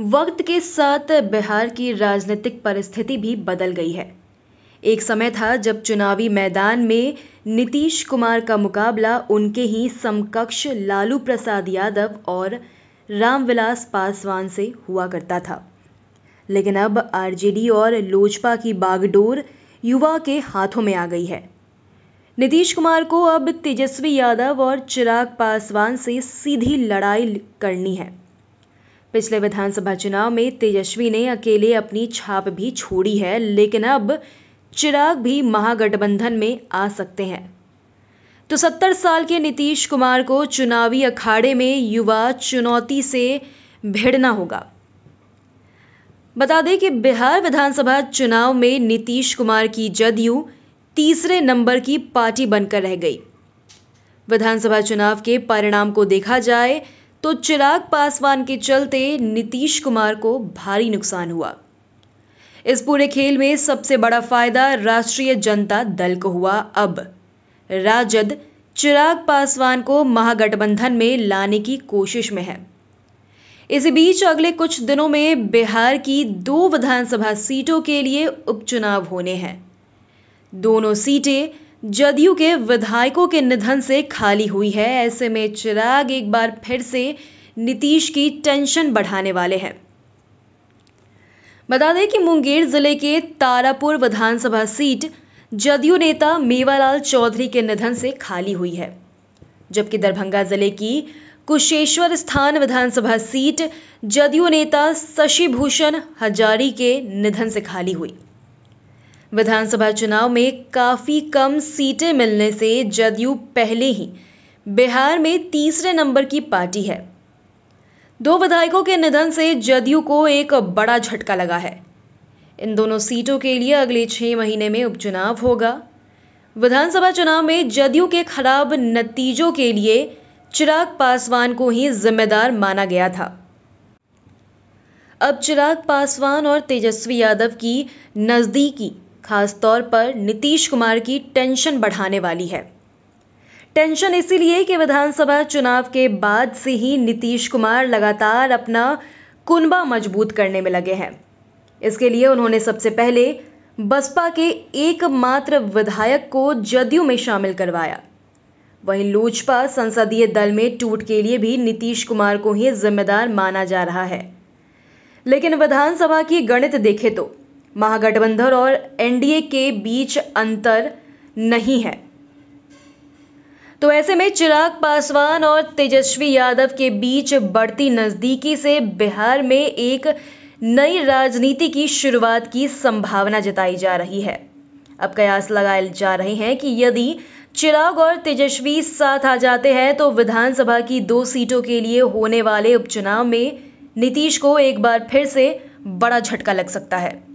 वक्त के साथ बिहार की राजनीतिक परिस्थिति भी बदल गई है एक समय था जब चुनावी मैदान में नीतीश कुमार का मुकाबला उनके ही समकक्ष लालू प्रसाद यादव और रामविलास पासवान से हुआ करता था लेकिन अब आरजेडी और लोजपा की बागडोर युवा के हाथों में आ गई है नीतीश कुमार को अब तेजस्वी यादव और चिराग पासवान से सीधी लड़ाई करनी है पिछले विधानसभा चुनाव में तेजस्वी ने अकेले अपनी छाप भी छोड़ी है लेकिन अब चिराग भी महागठबंधन में आ सकते हैं तो सत्तर साल के नीतीश कुमार को चुनावी अखाड़े में युवा चुनौती से भिड़ना होगा बता दें कि बिहार विधानसभा चुनाव में नीतीश कुमार की जदयू तीसरे नंबर की पार्टी बनकर रह गई विधानसभा चुनाव के परिणाम को देखा जाए तो चिराग पासवान के चलते नीतीश कुमार को भारी नुकसान हुआ इस पूरे खेल में सबसे बड़ा फायदा राष्ट्रीय जनता दल को हुआ अब राजद चिराग पासवान को महागठबंधन में लाने की कोशिश में है इसी बीच अगले कुछ दिनों में बिहार की दो विधानसभा सीटों के लिए उपचुनाव होने हैं दोनों सीटें जदयू के विधायकों के निधन से खाली हुई है ऐसे में चिराग एक बार फिर से नीतीश की टेंशन बढ़ाने वाले हैं बता दें कि मुंगेर जिले के तारापुर विधानसभा सीट जदयू नेता मेवालाल चौधरी के निधन से खाली हुई है जबकि दरभंगा जिले की कुशेश्वर स्थान विधानसभा सीट जदयू नेता शशि भूषण हजारी के निधन से खाली हुई विधानसभा चुनाव में काफी कम सीटें मिलने से जदयू पहले ही बिहार में तीसरे नंबर की पार्टी है दो विधायकों के निधन से जदयू को एक बड़ा झटका लगा है इन दोनों सीटों के लिए अगले छह महीने में उपचुनाव होगा विधानसभा चुनाव में जदयू के खराब नतीजों के लिए चिराग पासवान को ही जिम्मेदार माना गया था अब चिराग पासवान और तेजस्वी यादव की नज़दीकी खासतौर पर नीतीश कुमार की टेंशन बढ़ाने वाली है टेंशन इसीलिए कि विधानसभा चुनाव के बाद से ही नीतीश कुमार लगातार अपना कुनबा मजबूत करने में लगे हैं इसके लिए उन्होंने सबसे पहले बसपा के एकमात्र विधायक को जदयू में शामिल करवाया वहीं लोजपा संसदीय दल में टूट के लिए भी नीतीश कुमार को ही जिम्मेदार माना जा रहा है लेकिन विधानसभा की गणित देखे तो महागठबंधन और एनडीए के बीच अंतर नहीं है तो ऐसे में चिराग पासवान और तेजस्वी यादव के बीच बढ़ती नजदीकी से बिहार में एक नई राजनीति की शुरुआत की संभावना जताई जा रही है अब कयास लगाए जा रहे हैं कि यदि चिराग और तेजस्वी साथ आ जाते हैं तो विधानसभा की दो सीटों के लिए होने वाले उपचुनाव में नीतीश को एक बार फिर से बड़ा झटका लग सकता है